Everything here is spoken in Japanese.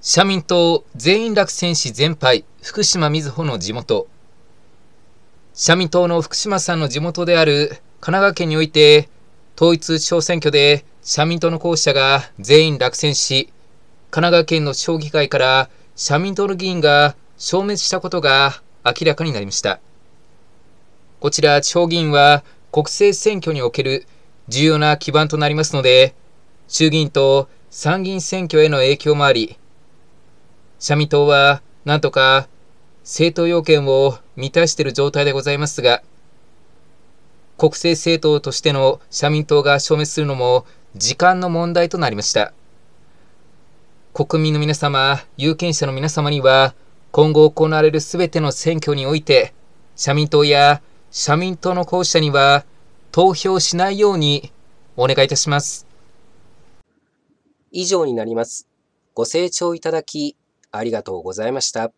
社民党全員落選し全敗、福島みずほの地元。社民党の福島さんの地元である神奈川県において、統一地方選挙で社民党の候補者が全員落選し、神奈川県の地方議会から社民党の議員が消滅したことが明らかになりました。こちら地方議員は国政選挙における重要な基盤となりますので、衆議院と参議院選挙への影響もあり、社民党は、なんとか、政党要件を満たしている状態でございますが、国政政党としての社民党が消滅するのも時間の問題となりました。国民の皆様、有権者の皆様には、今後行われるすべての選挙において、社民党や社民党の候補者には投票しないようにお願いいたします。以上になります。ご清聴いただきありがとうございました。